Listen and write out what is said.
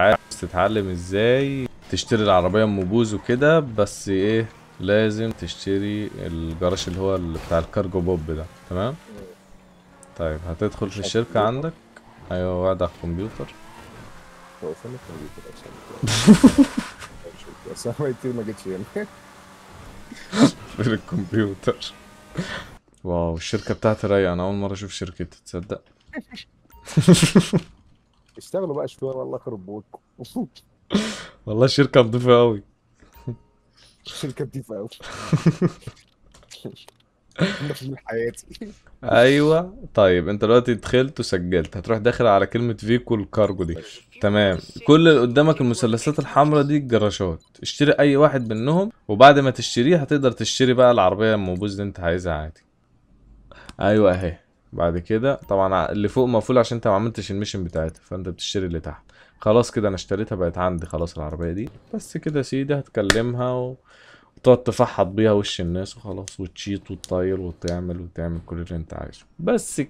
عايز تتعلم ازاي تشتري العربية ام بوز وكده بس ايه لازم تشتري الجراش اللي هو اللي بتاع الكارجو بوب ده تمام طيب هتدخل في الشركة عندك ايوه وعد على الكمبيوتر هو فين الكمبيوتر بس انا طيب، ما جيتش هنا فين الكمبيوتر واو الشركة بتاعتي رايقة انا اول مرة اشوف شركتي تصدق اشتغلوا بقى شويه والله يخرب والله الشركه نضيفه قوي الشركه نضيفه قوي من حياتي ايوه طيب انت دلوقتي دخلت وسجلت هتروح داخل على كلمه فيكو الكارجو دي تمام كل اللي قدامك المثلثات الحمراء دي الجراشات اشتري اي واحد منهم وبعد ما تشتريه هتقدر تشتري بقى العربيه الموبوز اللي انت عايزها عادي ايوه اهي بعد كده طبعا اللي فوق مقفول عشان انت ما عملتش الميشن بتاعتها فانت بتشتري اللي تحت خلاص كده انا اشتريتها بقت عندي خلاص العربيه دي بس كده يا سيدي هتكلمها و... وتقعد تفحط بيها وش الناس وخلاص وتشيط وتطير وتعمل وتعمل كل اللي انت عايزه بس كده